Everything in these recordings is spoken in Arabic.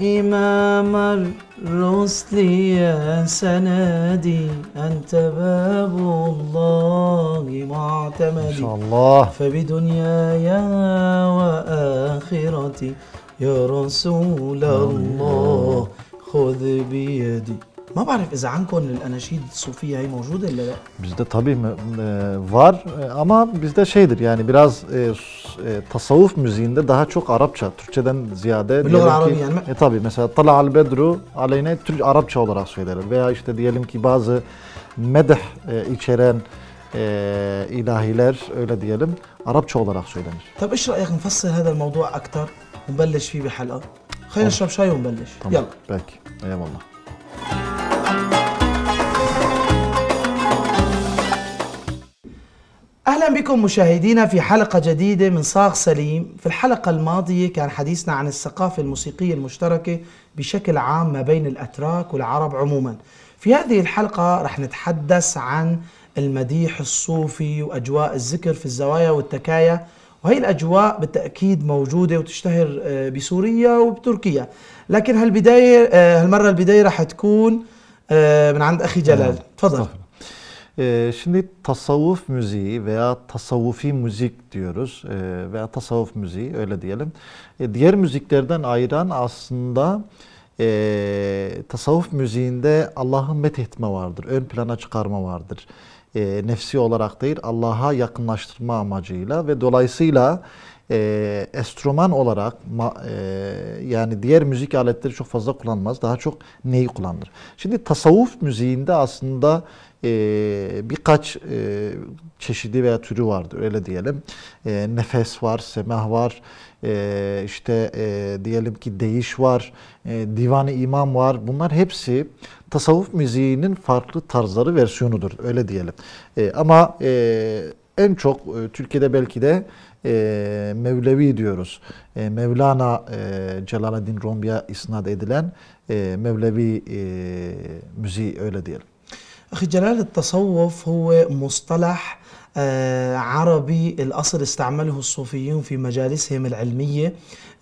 إمام الرسل يا سندي أنت باب الله معتمدي إن شاء الله فبدنياي وآخرتي يا رسول الله خذ بيدي ما بعرف اذا عندكم الاناشيد الصوفيه هي موجوده ولا لا Bizde tabii e, var e, ama bizde şeydir yani biraz e, e, tasavvuf müziğinde daha çok Arapça, Türkçeden ziyade Bilal diyelim ki yani mi? e, tabii mesela Tala al Bedru aleyne Türk Arapça olarak söylenir veya işte diyelim ki bazı medh içeren e, ilahiler öyle diyelim Arapça olarak söylenir. طب ايش رايك نفصل هذا الموضوع اكثر ونبلش فيه بحلقه خلينا نشرب شاي ونبلش Tamam. يلا Belki. Eyvallah. اهلا بكم مشاهدينا في حلقه جديده من صاغ سليم، في الحلقه الماضيه كان حديثنا عن الثقافه الموسيقيه المشتركه بشكل عام ما بين الاتراك والعرب عموما. في هذه الحلقه رح نتحدث عن المديح الصوفي واجواء الذكر في الزوايا والتكايا، وهي الاجواء بالتاكيد موجوده وتشتهر آه، بسوريا وبتركيا، لكن هالبدايه آه، هالمره البدايه رح تكون آه، من عند اخي جلال، نعم. تفضل. Ee, şimdi tasavvuf müziği veya tasavvufi müzik diyoruz ee, veya tasavvuf müziği öyle diyelim. Ee, diğer müziklerden ayıran aslında e, tasavvuf müziğinde Allah'ı methetme vardır, ön plana çıkarma vardır. E, nefsi olarak değil Allah'a yakınlaştırma amacıyla ve dolayısıyla e, enstrüman olarak ma, e, yani diğer müzik aletleri çok fazla kullanmaz. Daha çok neyi kullanılır? Şimdi tasavvuf müziğinde aslında e, birkaç e, çeşidi veya türü vardır öyle diyelim. E, nefes var, semah var, e, işte e, diyelim ki değiş var, e, divan-ı imam var. Bunlar hepsi tasavvuf müziğinin farklı tarzları, versiyonudur öyle diyelim. E, ama e, en çok e, Türkiye'de belki de e, Mevlevi diyoruz. E, Mevlana e, Celaleddin Rombi'ye isnat edilen e, Mevlevi e, müziği öyle diyelim. أخي جلال التصوف هو مصطلح آه، عربي الأصل استعمله الصوفيون في مجالسهم العلمية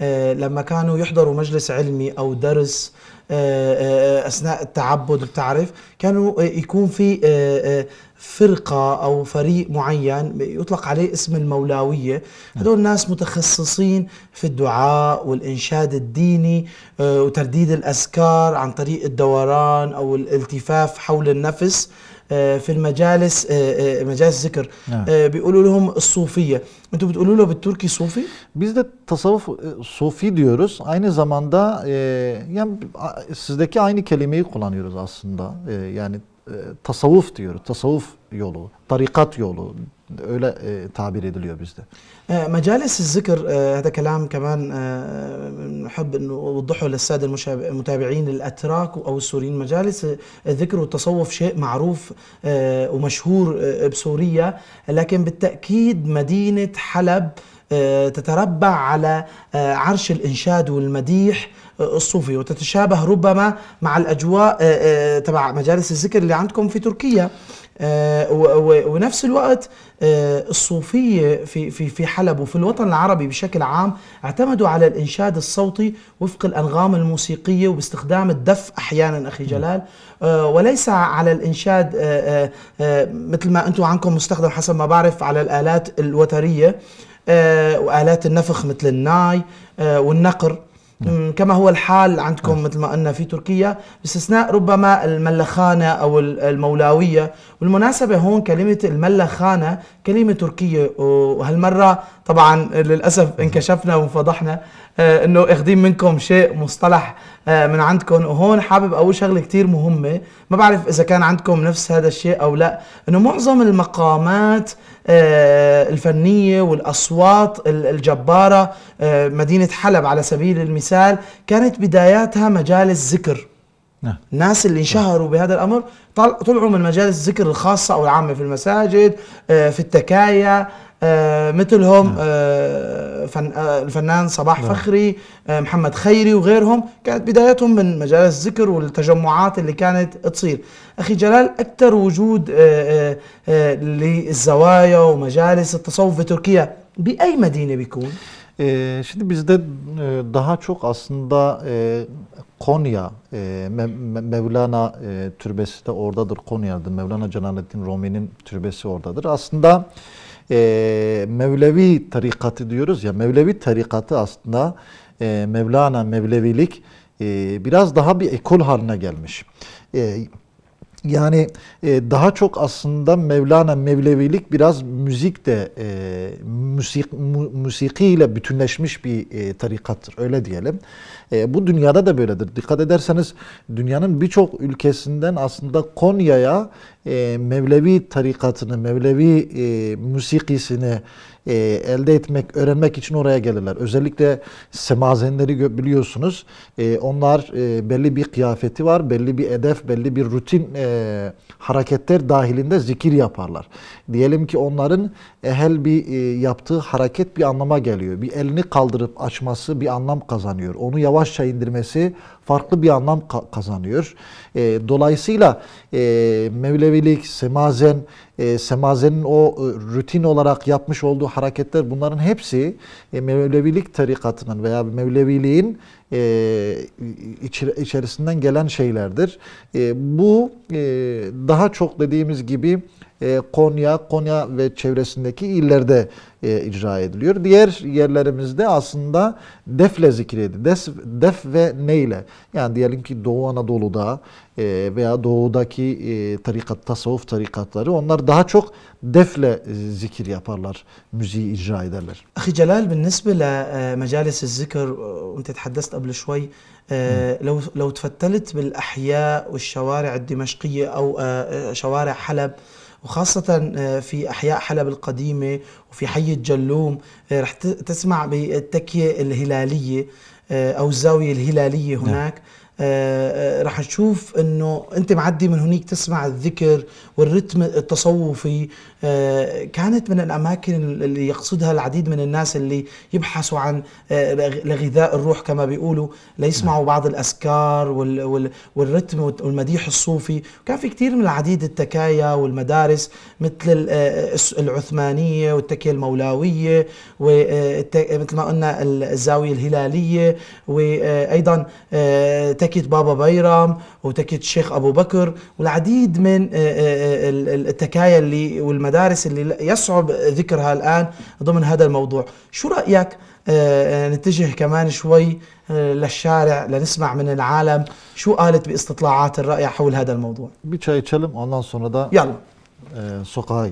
آه، لما كانوا يحضروا مجلس علمي أو درس آه، أثناء التعبد بتعرف كانوا يكون في فرقة أو فريق معين يطلق عليه اسم المولاوية هدول ناس متخصصين في الدعاء والإنشاد الديني وترديد الأذكار عن طريق الدوران أو الالتفاف حول النفس في المجالس مجالس ذكر بيقولوا لهم الصوفيه انتوا بتقولوا له بالتركي صوفي biz de tasavvuf sufi diyoruz aynı zamanda yani sizdeki aynı kelimeyi kullanıyoruz aslında yani tasavvuf diyoruz tasavvuf yolu tarikat yolu Öyle e, tabir ediliyor bizde. مجالس الذكر هذا كلام كمان نحب انه اوضحه للساده المتابعين الاتراك او السوريين مجالس الذكر والتصوف شيء معروف ومشهور بسوريا لكن بالتاكيد مدينه حلب تتربع على عرش الانشاد والمديح الصوفي وتتشابه ربما مع الاجواء تبع مجالس الذكر اللي عندكم في تركيا آه، ونفس الوقت آه، الصوفيه في في في حلب وفي الوطن العربي بشكل عام اعتمدوا على الانشاد الصوتي وفق الانغام الموسيقيه وباستخدام الدف احيانا اخي جلال آه، وليس على الانشاد مثل ما انتم عنكم مستخدم حسب ما بعرف على الالات الوتريه والات النفخ مثل الناي والنقر كما هو الحال عندكم نعم. مثل ما قلنا في تركيا باستثناء ربما الملخانه او المولاويه والمناسبه هون كلمه الملخانه كلمه تركيه وهالمره طبعا للاسف انكشفنا وانفضحنا آه، انه اخذين منكم شيء مصطلح آه، من عندكم وهون حابب اقول شغله كثير مهمه ما بعرف اذا كان عندكم نفس هذا الشيء او لا انه معظم المقامات آه، الفنيه والاصوات الجباره مدينه حلب على سبيل المثال كانت بداياتها مجالس ذكر نعم. الناس اللي انشهروا بهذا الامر طلعوا من مجالس الذكر الخاصه او العامه في المساجد في التكايا آه، مثلهم نعم. آه، آه، الفنان صباح نعم. فخري محمد خيري وغيرهم كانت بدايتهم من مجالس الذكر والتجمعات اللي كانت تصير أخي جلال أكثر وجود للزوايا ومجالس التصوف في تركيا بأي مدينة بيكون؟ Şimdi bizde daha çok aslında Konya, Mevlana türbesi de oradadır. Konya'da Mevlana Celaleddin Rumi'nin türbesi oradadır. Aslında e, Mevlevi tarikatı diyoruz ya. Mevlevi tarikatı aslında e, Mevlana, Mevlevilik e, biraz daha bir ekol haline gelmiş. E, yani e, daha çok aslında Mevlana Mevlevilik biraz müzik de e, müzik mu, musikiyle bütünleşmiş bir e, tarikattır öyle diyelim. E, bu dünyada da böyledir. Dikkat ederseniz dünyanın birçok ülkesinden aslında Konya'ya e, Mevlevi tarikatını, Mevlevi e, musikisini e, elde etmek, öğrenmek için oraya gelirler. Özellikle semazenleri biliyorsunuz. E, onlar e, belli bir kıyafeti var, belli bir hedef, belli bir rutin e, hareketler dahilinde zikir yaparlar. Diyelim ki onların ehel bir e, yaptığı hareket bir anlama geliyor. Bir elini kaldırıp açması bir anlam kazanıyor. Onu yavaşça indirmesi farklı bir anlam ka kazanıyor. E, dolayısıyla e, Mevlevilik, semazen, e, Semazen'in o e, rutin olarak yapmış olduğu hareketler bunların hepsi e, Mevlevilik tarikatının veya Mevleviliğin e, içi, içerisinden gelen şeylerdir. E, bu e, daha çok dediğimiz gibi e, Konya, Konya ve çevresindeki illerde e, icra ediliyor. Diğer yerlerimizde aslında defle zikredildi. Def, def ve neyle? Yani diyelim ki Doğu Anadolu'da e, veya Doğu'daki tarikat, tasavvuf tarikatları onlar daha çok defle zikir yaparlar, müziği icra ederler. Ahi Celal, بالنسبة لمجالس الذكر وانت تحدثت قبل شوي لو لو تفتلت بالاحياء والشوارع الدمشقيه او شوارع حلب وخاصة آه، في أحياء حلب القديمة وفي حي الجلوم آه، رح تسمع بالتكية الهلالية آه، أو الزاوية الهلالية نعم. هناك نعم. آه، آه، رح نشوف انه انت معدي من هنيك تسمع الذكر والرتم التصوفي آه، كانت من الاماكن اللي يقصدها العديد من الناس اللي يبحثوا عن لغذاء الروح كما بيقولوا ليسمعوا بعض الاذكار والرتم والمديح الصوفي كان في كثير من العديد التكايا والمدارس مثل العثمانيه والتكيه المولاويه مثل ما قلنا الزاويه الهلاليه وايضا تكيه وتكت بابا بيرام وتكت الشيخ ابو بكر والعديد من آه، آه، آه، التكايا اللي والمدارس اللي يصعب ذكرها الان ضمن هذا الموضوع شو رايك نتجه كمان شوي للشارع لنسمع من العالم شو قالت باستطلاعات الرأي حول هذا الموضوع. بيتشاي تشلم içelim ondan sonra da Yalla. E, sokağa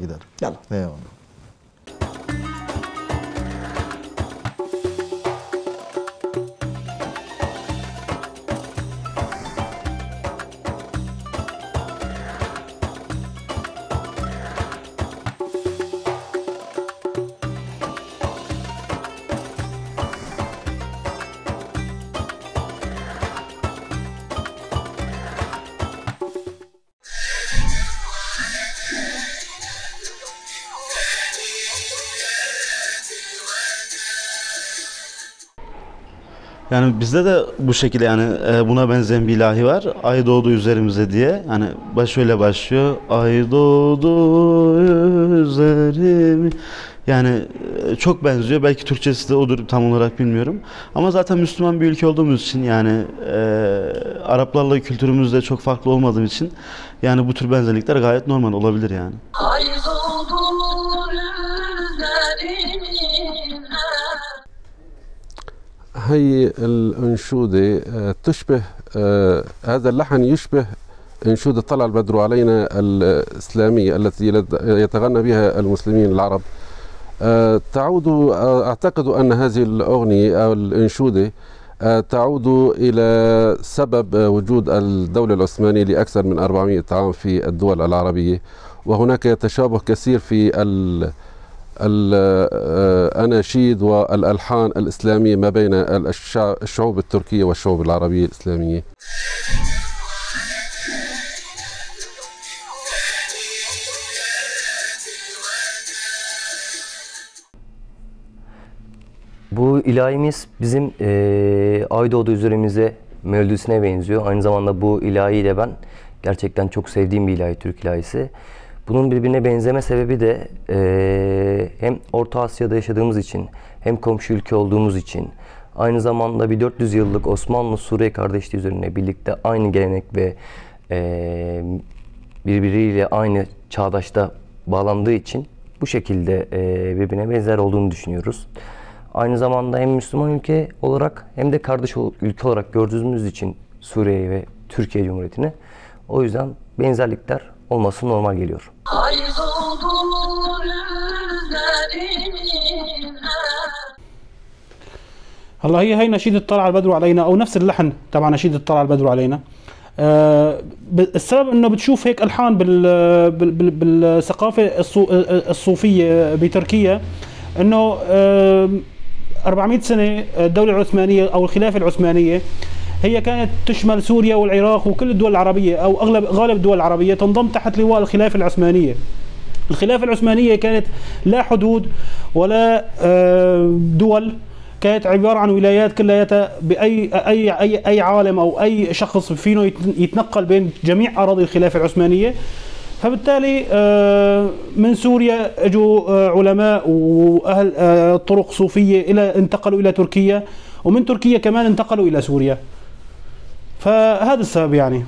Yani bizde de bu şekilde yani e, buna benzeyen bir ilahi var. Ay doğdu üzerimize diye. Yani baş şöyle başlıyor. Ay doğdu üzerimi. Yani e, çok benziyor. Belki Türkçesi de odur tam olarak bilmiyorum. Ama zaten Müslüman bir ülke olduğumuz için yani e, Araplarla kültürümüz de çok farklı olmadığım için yani bu tür benzerlikler gayet normal olabilir yani. هي الأنشودة آه، تشبه آه، هذا اللحن يشبه أنشودة طلع البدر علينا الإسلامية التي يتغنى بها المسلمين العرب آه، تعود أعتقد أن هذه الأغنية أو الأنشودة تعود إلى سبب وجود الدولة العثمانية لأكثر من 400 عام في الدول العربية وهناك تشابه كثير في الأناشيد والألحان الإسلامية ما بين الشعوب التركية والشعوب العربية الإسلامية Bu ilahimiz bizim e, Aydoğdu üzerimize mevlüsüne benziyor. Aynı zamanda bu ilahi de ben gerçekten çok sevdiğim bir ilahi, Türk ilahisi. Bunun birbirine benzeme sebebi de e, hem Orta Asya'da yaşadığımız için hem komşu ülke olduğumuz için aynı zamanda bir 400 yıllık Osmanlı-Suriye kardeşliği üzerine birlikte aynı gelenek ve e, birbiriyle aynı çağdaşta bağlandığı için bu şekilde e, birbirine benzer olduğunu düşünüyoruz. Aynı zamanda hem Müslüman ülke olarak hem de kardeş ülke olarak gördüğümüz için Suriye ve Türkiye Cumhuriyeti'ni o yüzden benzerlikler olması normal geliyor. هلا هي هي نشيد الطلع البدر علينا او نفس اللحن تبع نشيد الطلع البدر علينا آه السبب انه بتشوف هيك الحان بالثقافه الصوفيه بتركيا انه آه 400 سنه الدوله العثمانيه او الخلافه العثمانيه هي كانت تشمل سوريا والعراق وكل الدول العربية أو أغلب غالب الدول العربية تنضم تحت لواء الخلافة العثمانية الخلافة العثمانية كانت لا حدود ولا آه، دول كانت عبارة عن ولايات كلياتها بأي أي أي أي عالم أو أي شخص فينه يتنقل بين جميع أراضي الخلافة العثمانية فبالتالي آه، من سوريا اجوا آه، علماء واهل طرق صوفيه الى انتقلوا الى تركيا ومن تركيا كمان انتقلوا الى سوريا فهذا السبب يعني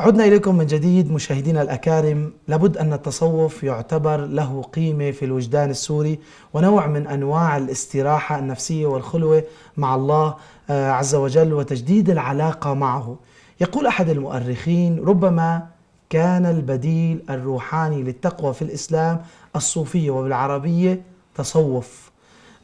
عدنا إليكم من جديد مشاهدينا الأكارم لابد أن التصوف يعتبر له قيمة في الوجدان السوري ونوع من أنواع الاستراحة النفسية والخلوة مع الله آه، عز وجل وتجديد العلاقة معه يقول أحد المؤرخين ربما كان البديل الروحاني للتقوى في الإسلام الصوفية وبالعربية تصوف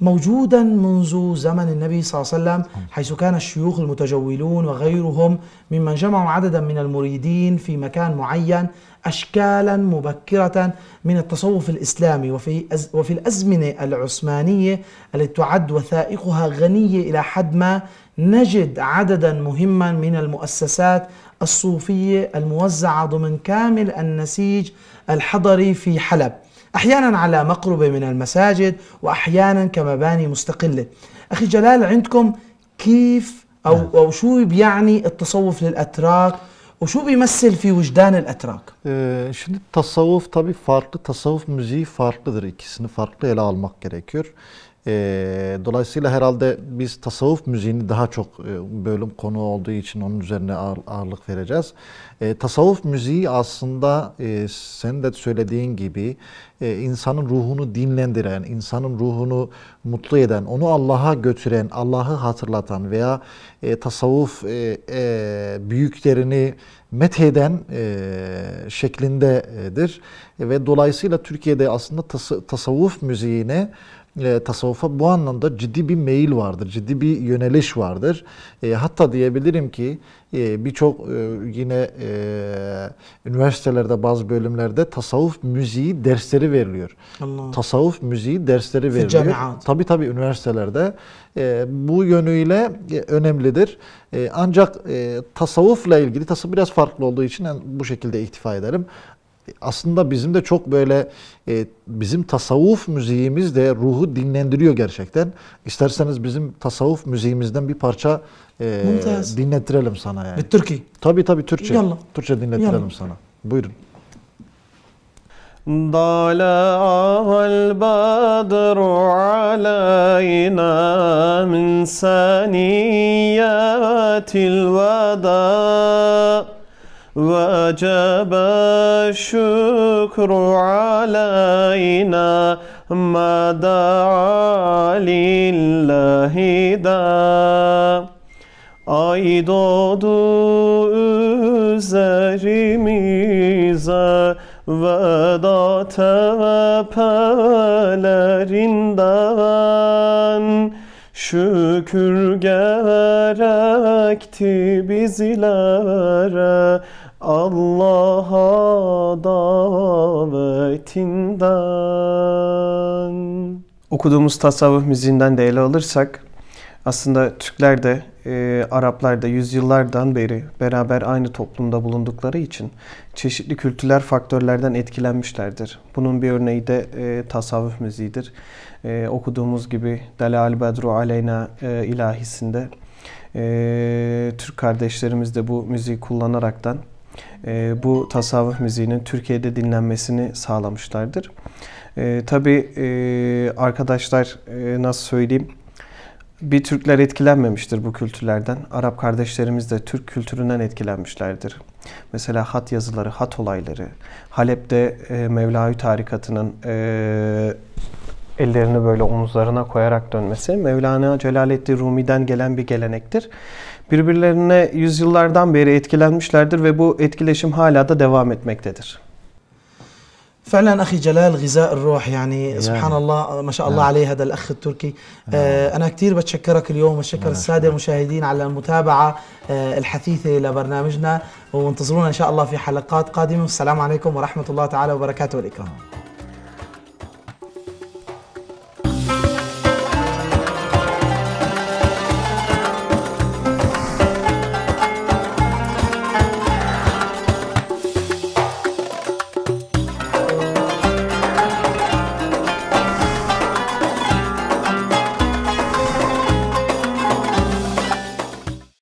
موجودا منذ زمن النبي صلى الله عليه وسلم حيث كان الشيوخ المتجولون وغيرهم ممن جمعوا عددا من المريدين في مكان معين أشكالا مبكرة من التصوف الإسلامي وفي, أز وفي الأزمنة العثمانية التي تعد وثائقها غنية إلى حد ما نجد عددا مهما من المؤسسات الصوفية الموزعة ضمن كامل النسيج الحضري في حلب أحيانا على مقربة من المساجد وأحيانا كمباني مستقلة أخي جلال عندكم كيف أو, نعم. أو شو بيعني التصوف للأتراك وشو بيمثل في وجدان الأتراك؟ Ee, şimdi tasavvuf tabii farklı tasavvuf müziği farklıdır ikisini farklı ele almak gerekiyor. E, dolayısıyla herhalde biz tasavvuf müziğini daha çok e, bölüm konu olduğu için onun üzerine ağır, ağırlık vereceğiz. E, tasavvuf müziği aslında e, senin de söylediğin gibi e, insanın ruhunu dinlendiren, insanın ruhunu mutlu eden, onu Allah'a götüren, Allah'ı hatırlatan veya e, tasavvuf e, e, büyüklerini metheden e, şeklindedir ve dolayısıyla Türkiye'de aslında tas tasavvuf müziğine e, tasavvufa bu anlamda ciddi bir meyil vardır, ciddi bir yöneliş vardır. E, hatta diyebilirim ki e, birçok e, yine e, üniversitelerde bazı bölümlerde tasavvuf müziği dersleri veriliyor. Allah. Tasavvuf müziği dersleri veriliyor. Tabi tabi üniversitelerde e, bu yönüyle e, önemlidir. E, ancak e, tasavvufla ilgili, tasavvuf biraz farklı olduğu için bu şekilde iktifa ederim. Aslında bizim de çok böyle e, bizim tasavvuf müziğimiz de ruhu dinlendiriyor gerçekten. İsterseniz bizim tasavvuf müziğimizden bir parça e, Mümtaz. sana yani. Bir Türkiye. Tabii tabii Türkçe. Yalla. Türkçe dinletirelim Yallah. sana. Buyurun. ضلع البدر علينا من ثنيات الوداع وجب الشكر علينا ما دعا لله دا Ay doğdu üzerimize Veda tepelerinden Şükür gerekti bizlere Allah'a davetinden Okuduğumuz tasavvuf müziğinden de ele alırsak aslında Türkler de e, Araplar da yüzyıllardan beri beraber aynı toplumda bulundukları için çeşitli kültürler faktörlerden etkilenmişlerdir. Bunun bir örneği de e, tasavvuf müziğidir. E, okuduğumuz gibi Delal Bedru Aleyna e, ilahisinde e, Türk kardeşlerimiz de bu müziği kullanaraktan e, bu tasavvuf müziğinin Türkiye'de dinlenmesini sağlamışlardır. E, tabii e, arkadaşlar e, nasıl söyleyeyim bir Türkler etkilenmemiştir bu kültürlerden. Arap kardeşlerimiz de Türk kültüründen etkilenmişlerdir. Mesela hat yazıları, hat olayları. Halep'te e, Mevlaü tarikatının e, ellerini böyle omuzlarına koyarak dönmesi Mevlana Celaleddin Rumi'den gelen bir gelenektir. Birbirlerine yüzyıllardan beri etkilenmişlerdir ve bu etkileşim hala da devam etmektedir. فعلا اخي جلال غذاء الروح يعني, سبحان الله ما شاء الله نعم. عليه هذا الاخ التركي نعم. آه، انا كثير بتشكرك اليوم وشكر نعم. الساده المشاهدين على المتابعه آه، الحثيثه لبرنامجنا وانتظرونا ان شاء الله في حلقات قادمه والسلام عليكم ورحمه الله تعالى وبركاته والاكرام